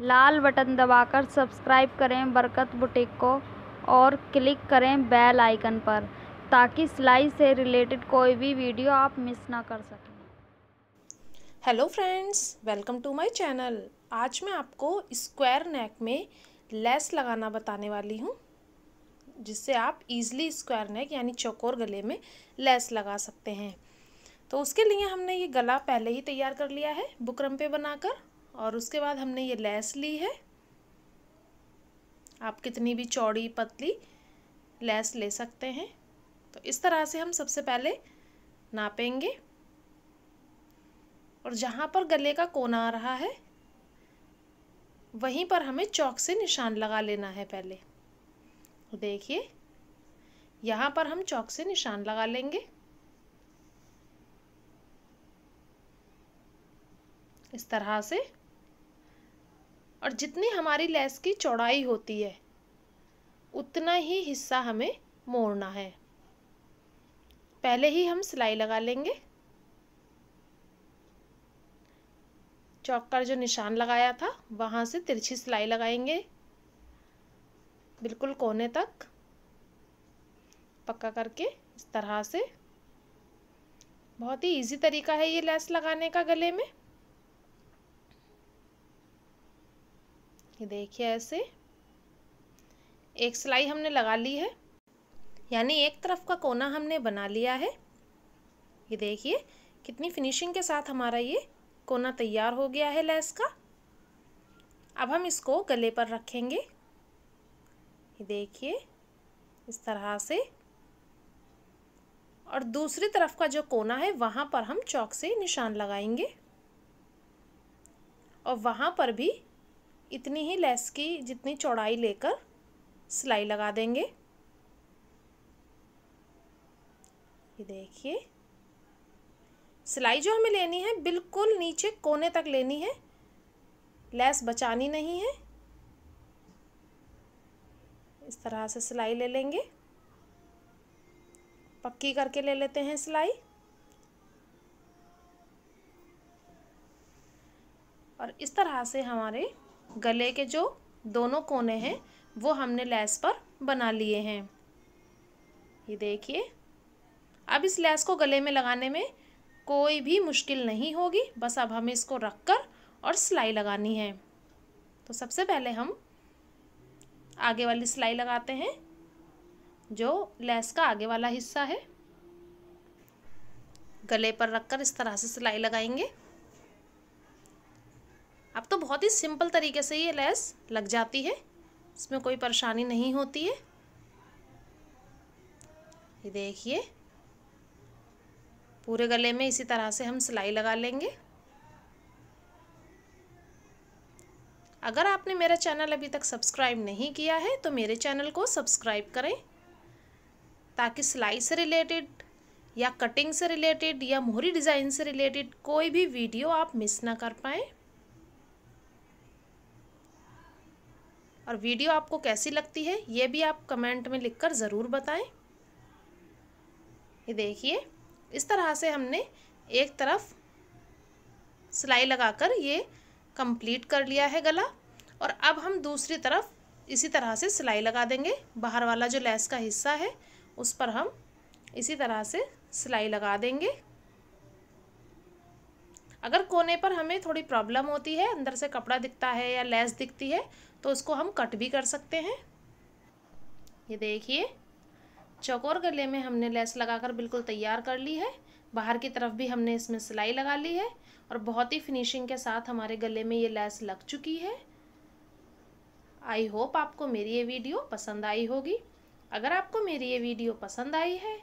लाल button दबाकर subscribe करें बरकत बुटीक को और क्लिक करें बेल आइकन पर ताकि सिलाई से रिलेटेड कोई भी वीडियो आप मिस ना कर सकें hello friends welcome to my channel आज मैं आपको स्क्वायर नेक में लेस लगाना बताने वाली हूँ जिससे आप इजीली स्क्वायर नेक यानी चौकोर गले में लेस लगा सकते हैं तो उसके लिए हमने ये गला पहले ही तैयार कर लिया है बुकरम पे बनाकर और उसके बाद हमने ये लेस ली है आप कितनी भी चौड़ी पतली लेस ले सकते हैं तो इस तरह से हम सबसे पहले नापेंगे और जहाँ पर गले का कोना आ रहा है वहीं पर हमें चौक से निशान लगा लेना है पहले तो देखिए यहाँ पर हम चौक से निशान लगा लेंगे इस तरह से और जितनी हमारी लेस की चौड़ाई होती है उतना ही हिस्सा हमें मोड़ना है पहले ही हम सिलाई लगा लेंगे चौक कर जो निशान लगाया था वहाँ से तिरछी सिलाई लगाएंगे बिल्कुल कोने तक पक्का करके इस तरह से बहुत ही इजी तरीका है ये लेस लगाने का गले में ये देखिए ऐसे एक सिलाई हमने लगा ली है यानी एक तरफ का कोना हमने बना लिया है ये देखिए कितनी फिनिशिंग के साथ हमारा ये कोना तैयार हो गया है लैस का अब हम इसको गले पर रखेंगे ये देखिए इस तरह से और दूसरी तरफ का जो कोना है वहाँ पर हम चौक से निशान लगाएंगे और वहाँ पर भी इतनी ही लेस की जितनी चौड़ाई लेकर सिलाई लगा देंगे ये देखिए सिलाई जो हमें लेनी है बिल्कुल नीचे कोने तक लेनी है लेस बचानी नहीं है इस तरह से सिलाई ले लेंगे पक्की करके ले लेते हैं सिलाई और इस तरह से हमारे गले के जो दोनों कोने हैं वो हमने लैस पर बना लिए हैं ये देखिए अब इस लैस को गले में लगाने में कोई भी मुश्किल नहीं होगी बस अब हमें इसको रख कर और सिलाई लगानी है तो सबसे पहले हम आगे वाली सिलाई लगाते हैं जो लैस का आगे वाला हिस्सा है गले पर रखकर इस तरह से सिलाई लगाएंगे तो बहुत ही सिंपल तरीके से ये लेस लग जाती है इसमें कोई परेशानी नहीं होती है ये देखिए पूरे गले में इसी तरह से हम सिलाई लगा लेंगे अगर आपने मेरा चैनल अभी तक सब्सक्राइब नहीं किया है तो मेरे चैनल को सब्सक्राइब करें ताकि सिलाई से रिलेटेड या कटिंग से रिलेटेड या मोहरी डिज़ाइन से रिलेटेड कोई भी वीडियो आप मिस ना कर पाएँ और वीडियो आपको कैसी लगती है ये भी आप कमेंट में लिखकर ज़रूर बताएं ये देखिए इस तरह से हमने एक तरफ सिलाई लगाकर ये कंप्लीट कर लिया है गला और अब हम दूसरी तरफ इसी तरह से सिलाई लगा देंगे बाहर वाला जो लेस का हिस्सा है उस पर हम इसी तरह से सिलाई लगा देंगे अगर कोने पर हमें थोड़ी प्रॉब्लम होती है अंदर से कपड़ा दिखता है या लेस दिखती है तो उसको हम कट भी कर सकते हैं ये देखिए चौकोर गले में हमने लेस लगाकर बिल्कुल तैयार कर ली है बाहर की तरफ भी हमने इसमें सिलाई लगा ली है और बहुत ही फिनिशिंग के साथ हमारे गले में ये लेस लग चुकी है आई होप आपको मेरी ये वीडियो पसंद आई होगी अगर आपको मेरी ये वीडियो पसंद आई है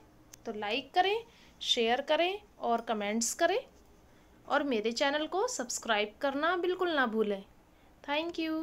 तो लाइक करें शेयर करें और कमेंट्स करें और मेरे चैनल को सब्सक्राइब करना बिल्कुल ना भूलें थैंक यू